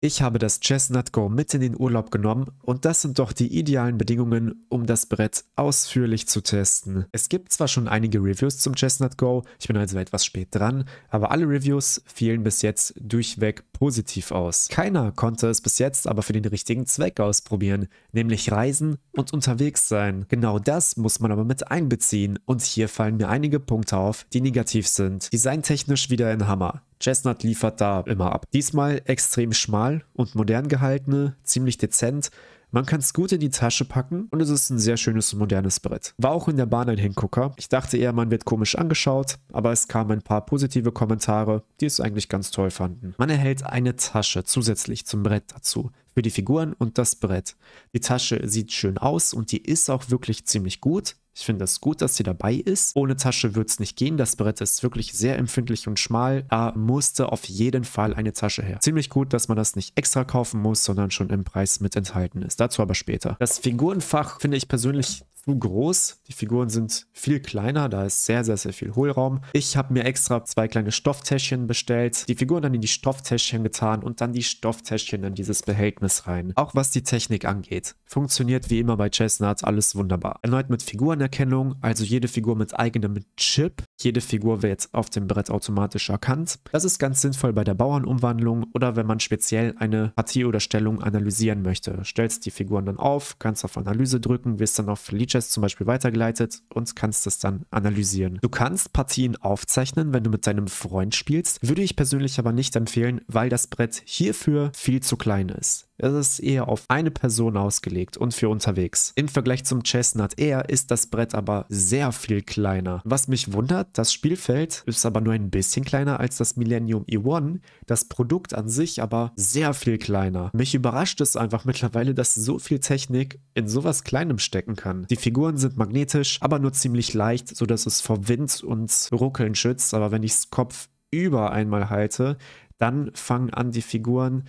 Ich habe das Chestnut Go mit in den Urlaub genommen und das sind doch die idealen Bedingungen, um das Brett ausführlich zu testen. Es gibt zwar schon einige Reviews zum Chestnut Go, ich bin also etwas spät dran, aber alle Reviews fielen bis jetzt durchweg positiv aus. Keiner konnte es bis jetzt aber für den richtigen Zweck ausprobieren, nämlich reisen und unterwegs sein. Genau das muss man aber mit einbeziehen und hier fallen mir einige Punkte auf, die negativ sind. Designtechnisch wieder ein Hammer. Chestnut liefert da immer ab. Diesmal extrem schmal und modern gehaltene, ziemlich dezent. Man kann es gut in die Tasche packen und es ist ein sehr schönes und modernes Brett. War auch in der Bahn ein Hingucker. Ich dachte eher, man wird komisch angeschaut, aber es kamen ein paar positive Kommentare, die es eigentlich ganz toll fanden. Man erhält eine Tasche zusätzlich zum Brett dazu für die Figuren und das Brett. Die Tasche sieht schön aus und die ist auch wirklich ziemlich gut. Ich finde das gut, dass sie dabei ist. Ohne Tasche wird es nicht gehen. Das Brett ist wirklich sehr empfindlich und schmal. Da musste auf jeden Fall eine Tasche her. Ziemlich gut, dass man das nicht extra kaufen muss, sondern schon im Preis mit enthalten ist. Dazu aber später. Das Figurenfach finde ich persönlich zu groß. Die Figuren sind viel kleiner, da ist sehr, sehr, sehr viel Hohlraum. Ich habe mir extra zwei kleine Stofftäschchen bestellt, die Figuren dann in die Stofftäschchen getan und dann die Stofftäschchen in dieses Behältnis rein. Auch was die Technik angeht. Funktioniert wie immer bei Chestnut alles wunderbar. Erneut mit Figurenerkennung, also jede Figur mit eigenem Chip. Jede Figur wird auf dem Brett automatisch erkannt. Das ist ganz sinnvoll bei der Bauernumwandlung oder wenn man speziell eine Partie oder Stellung analysieren möchte. Stellst die Figuren dann auf, kannst auf Analyse drücken, wirst dann auf Leader Matches zum Beispiel weitergeleitet und kannst es dann analysieren. Du kannst Partien aufzeichnen, wenn du mit deinem Freund spielst, würde ich persönlich aber nicht empfehlen, weil das Brett hierfür viel zu klein ist. Es ist eher auf eine Person ausgelegt und für unterwegs. Im Vergleich zum Chestnut Air ist das Brett aber sehr viel kleiner. Was mich wundert, das Spielfeld ist aber nur ein bisschen kleiner als das Millennium E1, das Produkt an sich aber sehr viel kleiner. Mich überrascht es einfach mittlerweile, dass so viel Technik in sowas Kleinem stecken kann. Die Figuren sind magnetisch, aber nur ziemlich leicht, sodass es vor Wind und Ruckeln schützt, aber wenn ich es Kopf über einmal halte, dann fangen an die Figuren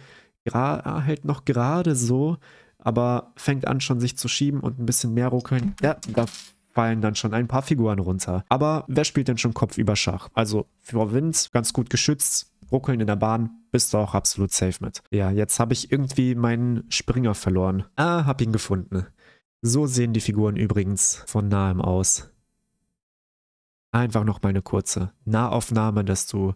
hält noch gerade so, aber fängt an schon sich zu schieben und ein bisschen mehr ruckeln. Ja, da fallen dann schon ein paar Figuren runter. Aber wer spielt denn schon Kopf über Schach? Also Frau Wind, ganz gut geschützt, ruckeln in der Bahn, bist du auch absolut safe mit. Ja, jetzt habe ich irgendwie meinen Springer verloren. Ah, hab ihn gefunden. So sehen die Figuren übrigens von nahem aus. Einfach noch mal eine kurze Nahaufnahme, dass du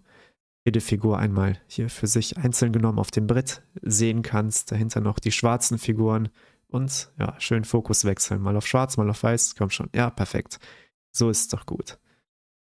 jede Figur einmal hier für sich einzeln genommen auf dem Brett sehen kannst. Dahinter noch die schwarzen Figuren und ja, schön Fokus wechseln. Mal auf schwarz, mal auf weiß. Komm schon. Ja, perfekt. So ist es doch gut.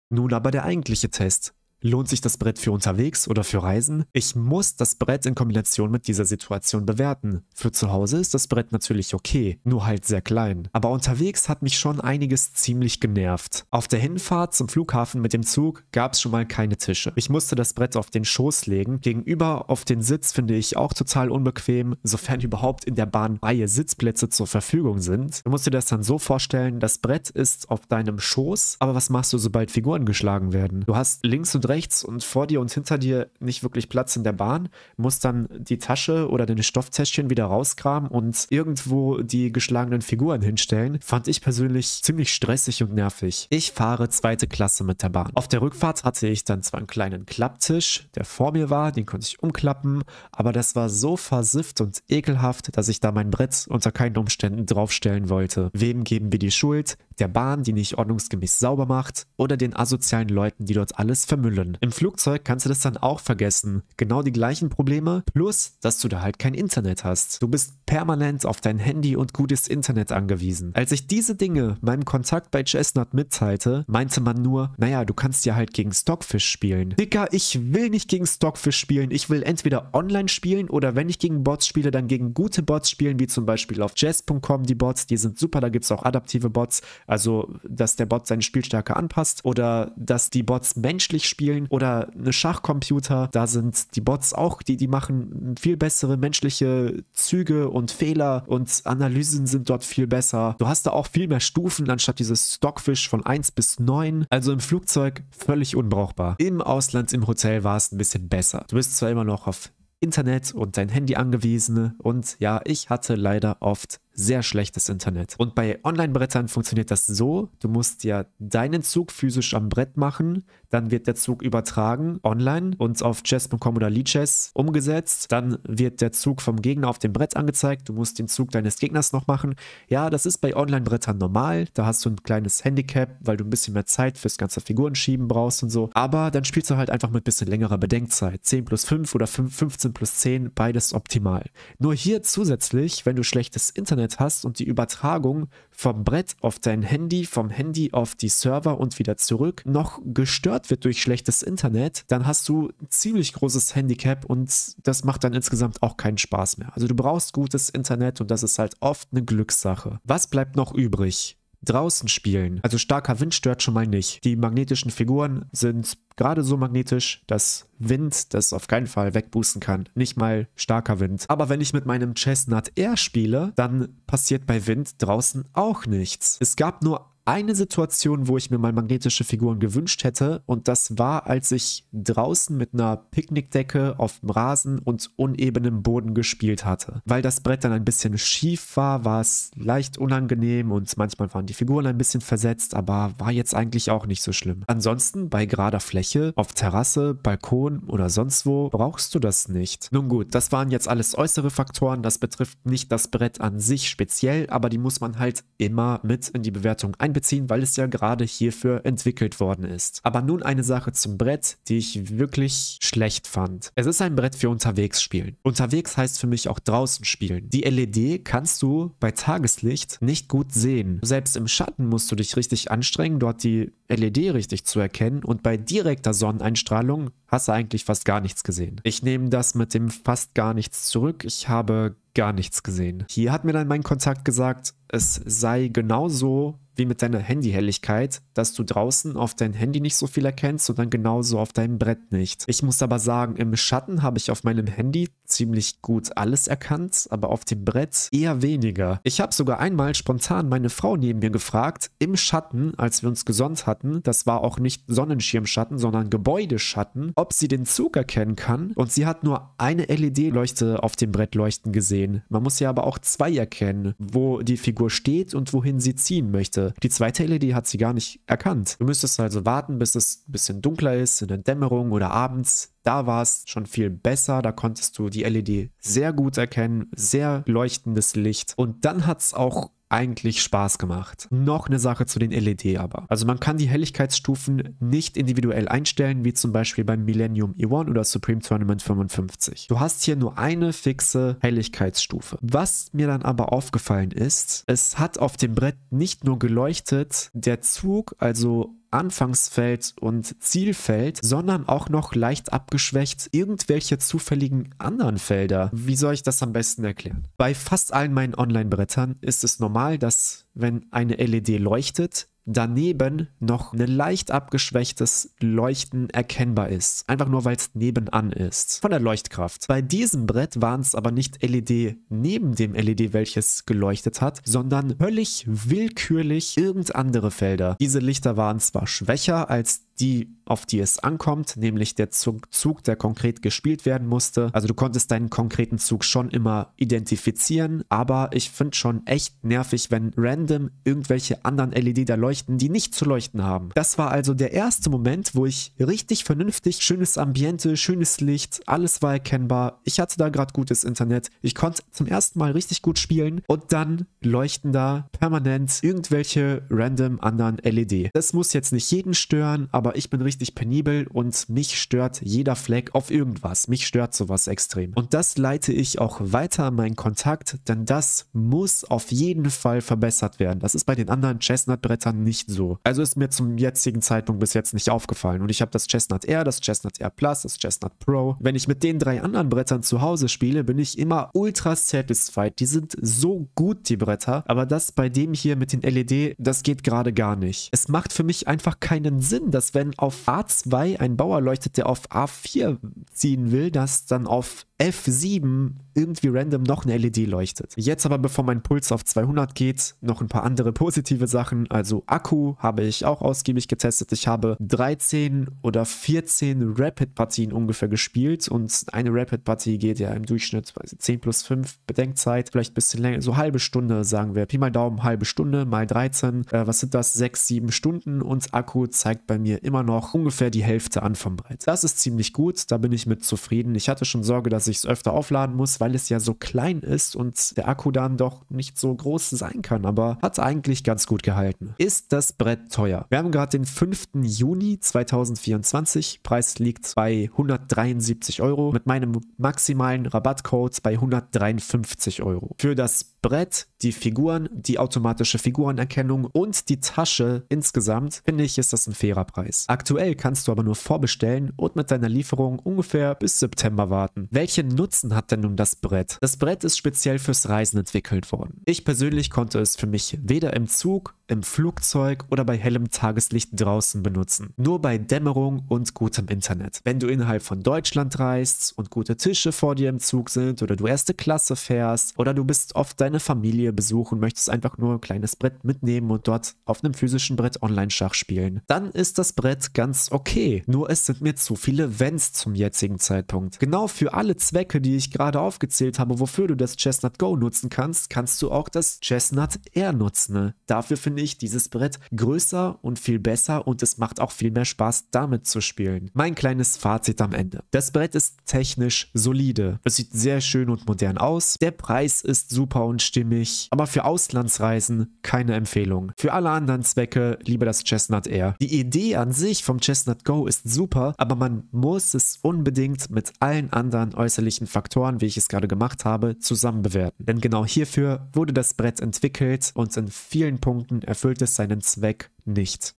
Nun aber der eigentliche Test. Lohnt sich das Brett für unterwegs oder für Reisen? Ich muss das Brett in Kombination mit dieser Situation bewerten. Für zu Hause ist das Brett natürlich okay, nur halt sehr klein. Aber unterwegs hat mich schon einiges ziemlich genervt. Auf der Hinfahrt zum Flughafen mit dem Zug gab es schon mal keine Tische. Ich musste das Brett auf den Schoß legen. Gegenüber auf den Sitz finde ich auch total unbequem, sofern überhaupt in der Bahn freie Sitzplätze zur Verfügung sind. Du musst dir das dann so vorstellen, das Brett ist auf deinem Schoß, aber was machst du, sobald Figuren geschlagen werden? Du hast links und rechts rechts und vor dir und hinter dir nicht wirklich Platz in der Bahn, musst dann die Tasche oder deine Stofftäschchen wieder rausgraben und irgendwo die geschlagenen Figuren hinstellen, fand ich persönlich ziemlich stressig und nervig. Ich fahre zweite Klasse mit der Bahn. Auf der Rückfahrt hatte ich dann zwar einen kleinen Klapptisch, der vor mir war, den konnte ich umklappen, aber das war so versifft und ekelhaft, dass ich da mein Brett unter keinen Umständen draufstellen wollte. Wem geben wir die Schuld? Der Bahn, die nicht ordnungsgemäß sauber macht oder den asozialen Leuten, die dort alles vermüllen füllen. Im Flugzeug kannst du das dann auch vergessen. Genau die gleichen Probleme, plus, dass du da halt kein Internet hast. Du bist permanent auf dein Handy und gutes Internet angewiesen. Als ich diese Dinge meinem Kontakt bei Chestnut mitteilte, meinte man nur, naja, du kannst ja halt gegen Stockfish spielen. Dicker, ich will nicht gegen Stockfish spielen. Ich will entweder online spielen oder wenn ich gegen Bots spiele, dann gegen gute Bots spielen, wie zum Beispiel auf Jazz.com die Bots. Die sind super, da gibt es auch adaptive Bots. Also, dass der Bot seine Spielstärke anpasst oder dass die Bots menschlich spielen spielen oder eine Schachcomputer, da sind die Bots auch, die, die machen viel bessere menschliche Züge und Fehler und Analysen sind dort viel besser. Du hast da auch viel mehr Stufen anstatt dieses Stockfish von 1 bis 9. Also im Flugzeug völlig unbrauchbar. Im Ausland, im Hotel war es ein bisschen besser. Du bist zwar immer noch auf Internet und dein Handy angewiesen und ja, ich hatte leider oft sehr schlechtes Internet. Und bei Online-Brettern funktioniert das so, du musst ja deinen Zug physisch am Brett machen, dann wird der Zug übertragen online und auf chess.com oder Lichess umgesetzt, dann wird der Zug vom Gegner auf dem Brett angezeigt, du musst den Zug deines Gegners noch machen. Ja, das ist bei Online-Brettern normal, da hast du ein kleines Handicap, weil du ein bisschen mehr Zeit fürs ganze Figurenschieben brauchst und so, aber dann spielst du halt einfach mit ein bisschen längerer Bedenkzeit, 10 plus 5 oder 5, 15 plus 10, beides optimal. Nur hier zusätzlich, wenn du schlechtes Internet Internet hast und die Übertragung vom Brett auf dein Handy, vom Handy auf die Server und wieder zurück noch gestört wird durch schlechtes Internet, dann hast du ein ziemlich großes Handicap und das macht dann insgesamt auch keinen Spaß mehr. Also du brauchst gutes Internet und das ist halt oft eine Glückssache. Was bleibt noch übrig? draußen spielen. Also starker Wind stört schon mal nicht. Die magnetischen Figuren sind gerade so magnetisch, dass Wind das auf keinen Fall wegboosten kann. Nicht mal starker Wind. Aber wenn ich mit meinem Chestnut Air spiele, dann passiert bei Wind draußen auch nichts. Es gab nur eine Situation, wo ich mir mal magnetische Figuren gewünscht hätte. Und das war, als ich draußen mit einer Picknickdecke auf dem Rasen und unebenem Boden gespielt hatte. Weil das Brett dann ein bisschen schief war, war es leicht unangenehm und manchmal waren die Figuren ein bisschen versetzt, aber war jetzt eigentlich auch nicht so schlimm. Ansonsten bei gerader Fläche, auf Terrasse, Balkon oder sonst wo brauchst du das nicht. Nun gut, das waren jetzt alles äußere Faktoren. Das betrifft nicht das Brett an sich speziell, aber die muss man halt immer mit in die Bewertung einbauen einbeziehen, weil es ja gerade hierfür entwickelt worden ist. Aber nun eine Sache zum Brett, die ich wirklich schlecht fand. Es ist ein Brett für unterwegs spielen. Unterwegs heißt für mich auch draußen spielen. Die LED kannst du bei Tageslicht nicht gut sehen. Selbst im Schatten musst du dich richtig anstrengen, dort die LED richtig zu erkennen und bei direkter Sonneneinstrahlung hast du eigentlich fast gar nichts gesehen. Ich nehme das mit dem fast gar nichts zurück. Ich habe gar nichts gesehen. Hier hat mir dann mein Kontakt gesagt, es sei genauso wie mit deiner Handyhelligkeit, dass du draußen auf dein Handy nicht so viel erkennst sondern genauso auf deinem Brett nicht. Ich muss aber sagen, im Schatten habe ich auf meinem Handy ziemlich gut alles erkannt, aber auf dem Brett eher weniger. Ich habe sogar einmal spontan meine Frau neben mir gefragt, im Schatten, als wir uns gesonnt hatten, das war auch nicht Sonnenschirmschatten, sondern Gebäudeschatten, ob sie den Zug erkennen kann und sie hat nur eine LED-Leuchte auf dem Brett leuchten gesehen. Man muss ja aber auch zwei erkennen, wo die Figur Figur steht und wohin sie ziehen möchte. Die zweite LED hat sie gar nicht erkannt. Du müsstest also warten, bis es ein bisschen dunkler ist, in der Dämmerung oder abends. Da war es schon viel besser, da konntest du die LED sehr gut erkennen, sehr leuchtendes Licht. Und dann hat es auch eigentlich Spaß gemacht. Noch eine Sache zu den LED aber. Also man kann die Helligkeitsstufen nicht individuell einstellen, wie zum Beispiel beim Millennium E1 oder Supreme Tournament 55. Du hast hier nur eine fixe Helligkeitsstufe. Was mir dann aber aufgefallen ist, es hat auf dem Brett nicht nur geleuchtet, der Zug, also Anfangsfeld und Zielfeld, sondern auch noch leicht abgeschwächt irgendwelche zufälligen anderen Felder. Wie soll ich das am besten erklären? Bei fast allen meinen Online-Brettern ist es normal, dass wenn eine LED leuchtet, daneben noch ein leicht abgeschwächtes Leuchten erkennbar ist. Einfach nur, weil es nebenan ist. Von der Leuchtkraft. Bei diesem Brett waren es aber nicht LED neben dem LED, welches geleuchtet hat, sondern völlig willkürlich irgendeine andere Felder. Diese Lichter waren zwar schwächer als die, auf die es ankommt, nämlich der Zug, der konkret gespielt werden musste. Also du konntest deinen konkreten Zug schon immer identifizieren, aber ich finde schon echt nervig, wenn random irgendwelche anderen LED da leuchten, die nicht zu leuchten haben. Das war also der erste Moment, wo ich richtig vernünftig, schönes Ambiente, schönes Licht, alles war erkennbar. Ich hatte da gerade gutes Internet. Ich konnte zum ersten Mal richtig gut spielen und dann leuchten da permanent irgendwelche random anderen LED. Das muss jetzt nicht jeden stören, aber aber ich bin richtig penibel und mich stört jeder Fleck auf irgendwas. Mich stört sowas extrem. Und das leite ich auch weiter an meinen Kontakt, denn das muss auf jeden Fall verbessert werden. Das ist bei den anderen Chestnut-Brettern nicht so. Also ist mir zum jetzigen Zeitpunkt bis jetzt nicht aufgefallen. Und ich habe das Chestnut R, das Chestnut R Plus, das Chestnut Pro. Wenn ich mit den drei anderen Brettern zu Hause spiele, bin ich immer ultra satisfied. Die sind so gut, die Bretter. Aber das bei dem hier mit den LED, das geht gerade gar nicht. Es macht für mich einfach keinen Sinn, dass wenn auf A2 ein Bauer leuchtet, der auf A4 ziehen will, dass dann auf F7 irgendwie random noch eine LED leuchtet. Jetzt aber, bevor mein Puls auf 200 geht, noch ein paar andere positive Sachen. Also Akku habe ich auch ausgiebig getestet. Ich habe 13 oder 14 Rapid-Partien ungefähr gespielt und eine Rapid-Partie geht ja im Durchschnitt 10 plus 5 Bedenkzeit, vielleicht ein bisschen länger, so halbe Stunde sagen wir. Pi mal Daumen, halbe Stunde mal 13. Äh, was sind das? 6, 7 Stunden und Akku zeigt bei mir immer noch ungefähr die Hälfte an vom Brett. Das ist ziemlich gut, da bin ich mit zufrieden. Ich hatte schon Sorge, dass ich es öfter aufladen muss, weil es ja so klein ist und der Akku dann doch nicht so groß sein kann, aber hat eigentlich ganz gut gehalten. Ist das Brett teuer? Wir haben gerade den 5. Juni 2024, Preis liegt bei 173 Euro mit meinem maximalen Rabattcode bei 153 Euro. Für das Brett, die Figuren, die automatische Figurenerkennung und die Tasche insgesamt, finde ich, ist das ein fairer Preis. Aktuell kannst du aber nur vorbestellen und mit deiner Lieferung ungefähr bis September warten. Welchen Nutzen hat denn nun das Brett? Das Brett ist speziell fürs Reisen entwickelt worden. Ich persönlich konnte es für mich weder im Zug, im Flugzeug oder bei hellem Tageslicht draußen benutzen. Nur bei Dämmerung und gutem Internet. Wenn du innerhalb von Deutschland reist und gute Tische vor dir im Zug sind oder du erste Klasse fährst oder du bist oft deine deine Familie besuchen, möchtest einfach nur ein kleines Brett mitnehmen und dort auf einem physischen Brett Online-Schach spielen, dann ist das Brett ganz okay. Nur es sind mir zu viele Wenns zum jetzigen Zeitpunkt. Genau für alle Zwecke, die ich gerade aufgezählt habe, wofür du das Chestnut Go nutzen kannst, kannst du auch das Chestnut Air nutzen. Dafür finde ich dieses Brett größer und viel besser und es macht auch viel mehr Spaß, damit zu spielen. Mein kleines Fazit am Ende. Das Brett ist technisch solide. Es sieht sehr schön und modern aus. Der Preis ist super und einstimmig, aber für Auslandsreisen keine Empfehlung. Für alle anderen Zwecke lieber das Chestnut Air. Die Idee an sich vom Chestnut Go ist super, aber man muss es unbedingt mit allen anderen äußerlichen Faktoren, wie ich es gerade gemacht habe, zusammen bewerten. Denn genau hierfür wurde das Brett entwickelt und in vielen Punkten erfüllt es seinen Zweck nicht.